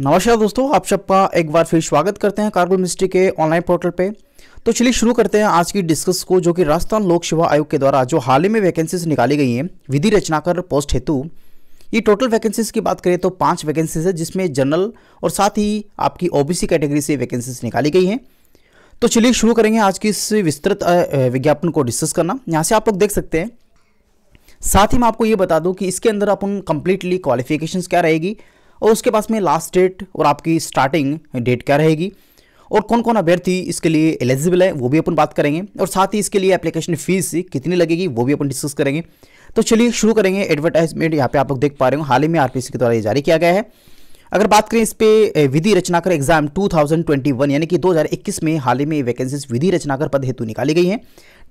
नमस्कार दोस्तों आप सबका एक बार फिर स्वागत करते हैं कारगुल मिनिस्ट्री के ऑनलाइन पोर्टल पे तो चलिए शुरू करते हैं आज की डिस्कस को जो कि राजस्थान लोक सेवा आयोग के द्वारा जो हाल ही में वैकेंसीज निकाली गई हैं विधि रचना कर पोस्ट हेतु ये टोटल वैकेंसीज की बात करें तो पाँच वैकेंसीज है जिसमें जनरल और साथ ही आपकी ओबीसी कैटेगरी से वैकेंसीज निकाली गई हैं तो चलिए शुरू करेंगे आज की इस विस्तृत विज्ञापन को डिस्कस करना यहाँ से आप लोग देख सकते हैं साथ ही मैं आपको ये बता दूँ कि इसके अंदर अपन कंप्लीटली क्वालिफिकेशन क्या रहेगी और उसके पास में लास्ट डेट और आपकी स्टार्टिंग डेट क्या रहेगी और कौन कौन अभ्यर्थी इसके लिए एलिजिबल है वो भी अपन बात करेंगे और साथ ही इसके लिए एप्लीकेशन फीस कितनी लगेगी वो भी अपन डिस्कस करेंगे तो चलिए शुरू करेंगे एडवर्टाइजमेंट यहाँ पे आप लोग देख पा रहे हो हाल ही में आरपीसी के द्वारा ये जारी किया गया है अगर बात करें इस पर विधि रचनाकर एग्जाम 2021 यानी कि 2021 में हाल ही में वैकेंसीज विधि रचनाकर पद हेतु निकाली गई हैं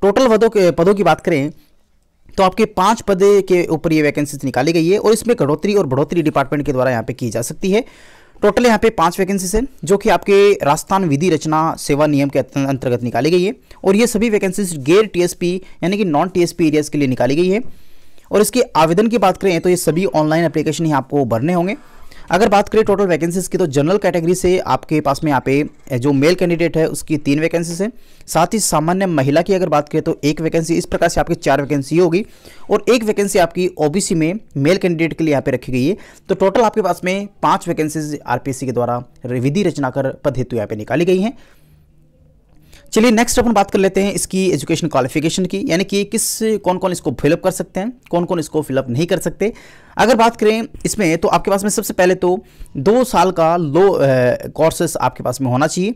टोटल पदों पदों की बात करें तो आपके पांच पदे के ऊपर ये वैकेंसीज निकाली गई है और इसमें कटौती और बढ़ोतरी डिपार्टमेंट के द्वारा यहाँ पे की जा सकती है टोटल यहाँ पे पांच वैकेंसीज हैं जो कि आपके राजस्थान विधि रचना सेवा नियम के अं-, अंतर्गत निकाली गई है और ये सभी वैकेंसीज गैर टीएसपी यानी कि नॉन टीएसपी एरियाज के लिए निकाली गई है और इसके आवेदन की बात करें तो ये सभी ऑनलाइन एप्लीकेशन ही आपको भरने होंगे अगर बात करें टोटल वैकेंसीज की तो जनरल कैटेगरी से आपके पास में यहाँ पे जो मेल कैंडिडेट है उसकी तीन वैकेंसीज है साथ ही सामान्य महिला की अगर बात करें तो एक वैकेंसी इस प्रकार से आपकी चार वैकेंसी होगी और एक वैकेंसी आपकी ओबीसी में मेल कैंडिडेट के लिए यहाँ पे रखी गई है तो टोटल आपके पास में पाँच वैकेंसीज आरपीएससी के द्वारा विधि रचना कर पद हेतु यहाँ पे निकाली गई हैं चलिए नेक्स्ट अपन बात कर लेते हैं इसकी एजुकेशन क्वालिफिकेशन की यानी कि किस कौन कौन इसको फिलअप कर सकते हैं कौन कौन इसको फिलअप नहीं कर सकते अगर बात करें इसमें तो आपके पास में सबसे पहले तो दो साल का लो कोर्सेस आपके पास में होना चाहिए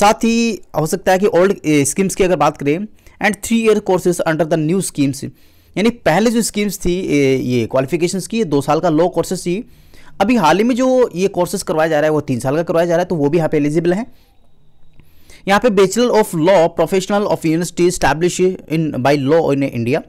साथ ही हो सकता है कि ओल्ड स्कीम्स की अगर बात करें and three year courses under the new schemes यानी पहले जो स्कीम्स थी ये क्वालिफिकेशन की दो साल का लो कोर्सेज थी अभी हाल ही में जो ये कोर्सेज करवाया जा रहा है वो तीन साल का करवाया जा रहा है तो वो भी यहाँ पे एलिजिबल है यहाँ पे bachelor of law professional of university establish in by law in India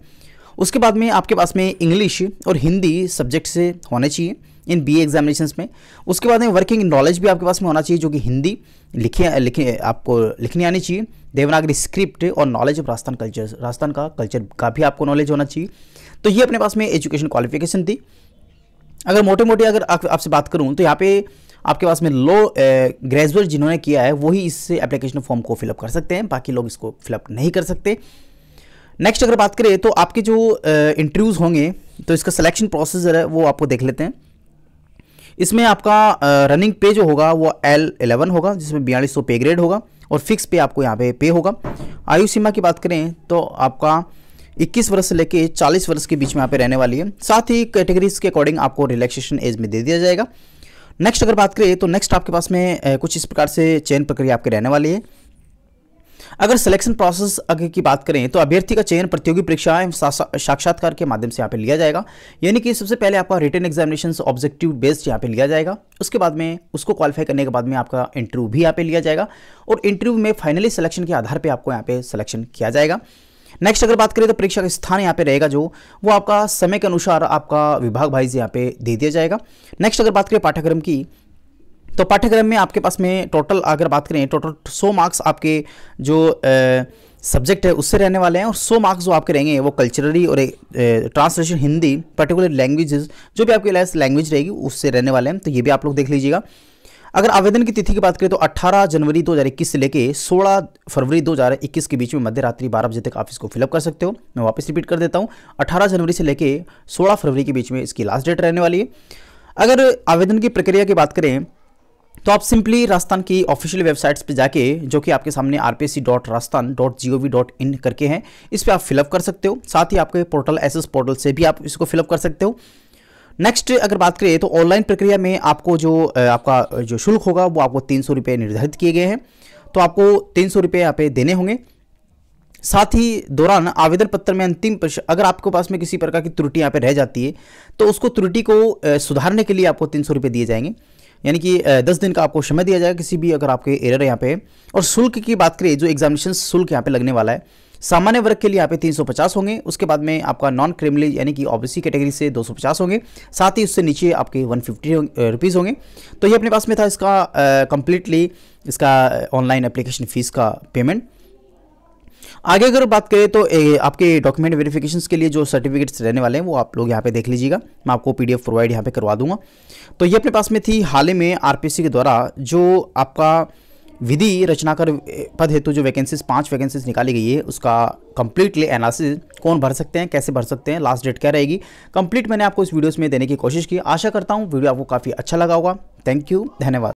उसके बाद में आपके पास में इंग्लिश और हिंदी सब्जेक्ट से होने चाहिए इन बी एग्जामिनेशन में उसके बाद में वर्किंग नॉलेज भी आपके पास में होना चाहिए जो कि हिंदी लिखे लिखे आपको लिखनी आनी चाहिए देवनागरी स्क्रिप्ट और knowledge of Rajasthan culture Rajasthan का कल्चर का भी आपको नॉलेज होना चाहिए तो ये अपने पास में एजुकेशन क्वालिफिकेशन थी अगर मोटे मोटे अगर आपसे बात करूँ तो यहाँ पे आपके पास में लो ग्रेजुएट जिन्होंने किया है वही इससे एप्लीकेशन फॉर्म को फिलअप कर सकते हैं बाकी लोग इसको फिलअप नहीं कर सकते नेक्स्ट अगर बात करें तो आपके जो इंटरव्यूज़ होंगे तो इसका सिलेक्शन प्रोसेस है वो आपको देख लेते हैं इसमें आपका रनिंग पे जो होगा वो एल एलेवन होगा जिसमें बयालीस सौ पे ग्रेड होगा और फिक्स पे आपको यहाँ पे पे होगा आयु सीमा की बात करें तो आपका 21 वर्ष से लेकर 40 वर्ष के बीच में यहाँ पे रहने वाली है साथ ही कैटेगरीज के अकॉर्डिंग आपको रिलैक्सेशन एज में दे दिया जाएगा नेक्स्ट अगर बात करें तो नेक्स्ट आपके पास में कुछ इस प्रकार से चयन प्रक्रिया आपके रहने वाली है अगर सिलेक्शन प्रोसेस अगर की बात करें तो अभ्यर्थी का चयन प्रतियोगी परीक्षा एवं साक्षात्कार के माध्यम से यहाँ पे लिया जाएगा यानी कि सबसे पहले आपका रिटर्न एग्जामिनेशन ऑब्जेक्टिव बेस्ड यहाँ पे लिया जाएगा उसके बाद में उसको क्वालिफाई करने के बाद में आपका इंटरव्यू भी यहाँ पे लिया जाएगा और इंटरव्यू में फाइनली सिलेक्शन के आधार पर आपको यहाँ पे सिलेक्शन किया जाएगा नेक्स्ट अगर बात करें तो परीक्षा का स्थान यहाँ पे रहेगा जो वो आपका समय के अनुसार आपका विभाग वाइज यहाँ पे दे दिया जाएगा नेक्स्ट अगर बात करें पाठ्यक्रम की तो पाठ्यक्रम में आपके पास में टोटल अगर बात करें टोटल सौ मार्क्स आपके जो सब्जेक्ट है उससे रहने वाले हैं और सौ मार्क्स जो आपके रहेंगे वो कल्चरली और ट्रांसलेशन हिंदी पर्टिकुलर लैंग्वेजेस जो भी आपके लैस लैंग्वेज रहेगी उससे रहने वाले हैं तो ये भी आप लोग देख लीजिएगा अगर आवेदन की तिथि की बात करें तो 18 जनवरी 2021 से लेके 16 फरवरी 2021 के बीच में मध्य रात्रि बारह बजे तक आप इसको फिलअप कर सकते हो मैं वापस रिपीट कर देता हूँ 18 जनवरी से लेके 16 फरवरी के बीच में इसकी लास्ट डेट रहने वाली है अगर आवेदन की प्रक्रिया की बात करें तो आप सिंपली राजस्थान की ऑफिशियल वेबसाइट्स पे जाके जो कि आपके सामने R P C dot Rajasthan dot G O V dot in करके हैं इस पर आप फिलअप कर सकते हो साथ ही आपके पोर्टल एस एस पोर्टल से भी आप इसको फिलअप कर सकते हो नेक्स्ट अगर बात करें तो ऑनलाइन प्रक्रिया में आपको जो आपका जो शुल्क होगा वो आपको तीन सौ रुपये निर्धारित किए गए हैं तो आपको तीन सौ रुपये यहाँ पे देने होंगे साथ ही दौरान आवेदन पत्र में अंतिम अगर आपके पास में किसी प्रकार की त्रुटि यहाँ पे रह जाती है तो उसको त्रुटि को सुधारने के लिए आपको तीन सौ रुपये दिए जाएंगे यानी कि दस दिन का आपको समय दिया जाएगा किसी भी अगर आपके एरर यहाँ पे और शुल्क की बात करें जो एग्जामिनेशन शुल्क यहाँ पे लगने वाला है सामान्य वर्ग के लिए यहाँ पे 350 होंगे उसके बाद में आपका नॉन क्रिमिनल यानी कि ओबीसी कैटेगरी से 250 होंगे साथ ही उससे नीचे आपके 150 फिफ्टी होंगे तो ये अपने पास में था इसका कंप्लीटली इसका ऑनलाइन एप्लीकेशन फ़ीस का पेमेंट आगे अगर बात करें तो ए, आपके डॉक्यूमेंट वेरिफिकेशन के लिए जो सर्टिफिकेट्स रहने वाले हैं वो आप लोग यहाँ पे देख लीजिएगा मैं आपको पीडीएफ प्रोवाइड यहाँ पे करवा दूंगा तो ये अपने पास में थी हाल ही में आरपीसी के द्वारा जो आपका विधि रचनाकर पद हेतु जो वैकेंसीज पांच वैकेंसीज निकाली गई है उसका कंप्लीटली एनालिसिस कौन भर सकते हैं कैसे भर सकते हैं लास्ट डेट क्या रहेगी कंप्लीट मैंने आपको इस वीडियोस में देने की कोशिश की आशा करता हूँ वीडियो आपको काफ़ी अच्छा लगा होगा थैंक यू धन्यवाद